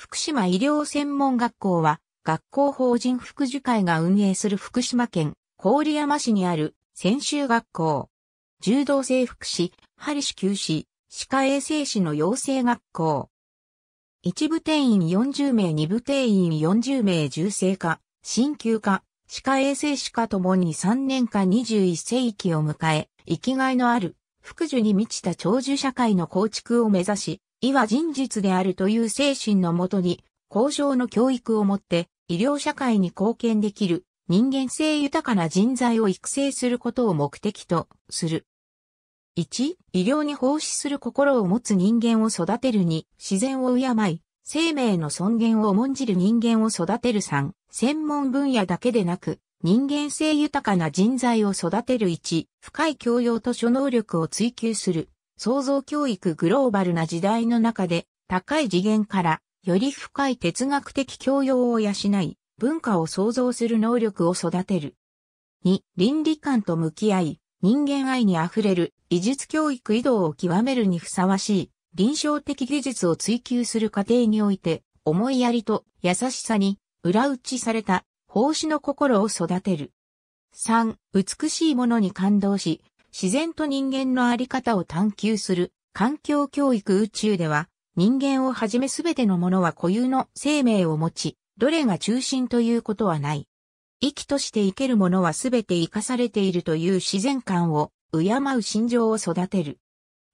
福島医療専門学校は、学校法人福祉会が運営する福島県郡山市にある専修学校。柔道整復師、針子休止、歯科衛生士の養成学校。一部定員40名、二部定員40名、重生科、新旧科、歯科衛生士科ともに3年間21世紀を迎え、生きがいのある、福寿に満ちた長寿社会の構築を目指し、医は人術であるという精神のもとに、交渉の教育をもって、医療社会に貢献できる、人間性豊かな人材を育成することを目的とする。1、医療に奉仕する心を持つ人間を育てる2、自然を敬い、生命の尊厳を重んじる人間を育てる3、専門分野だけでなく、人間性豊かな人材を育てる1、深い教養と諸能力を追求する。創造教育グローバルな時代の中で、高い次元からより深い哲学的教養を養い、文化を創造する能力を育てる。2、倫理観と向き合い、人間愛に溢れる技術教育移動を極めるにふさわしい、臨床的技術を追求する過程において、思いやりと優しさに裏打ちされた奉仕の心を育てる。3、美しいものに感動し、自然と人間のあり方を探求する環境教育宇宙では、人間をはじめすべてのものは固有の生命を持ち、どれが中心ということはない。生きとして生けるものはすべて生かされているという自然観を敬う心情を育てる。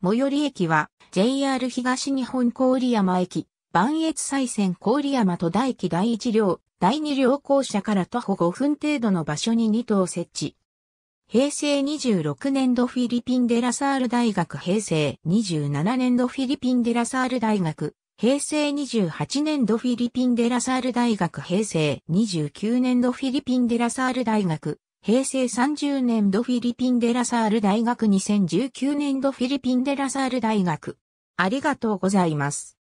最寄り駅は JR 東日本郡山駅、磐越西線郡山と大駅第1両、第2両校舎から徒歩5分程度の場所に2棟設置。平成26年度フィリピンデラサール大学平成27年度フィリピンデラサール大学平成28年度フィリピンデラサール大学平成29年度フィリピンデラサール大学平成30年度フィリピンデラサール大学2019年度フィリピンデラサール大学ありがとうございます。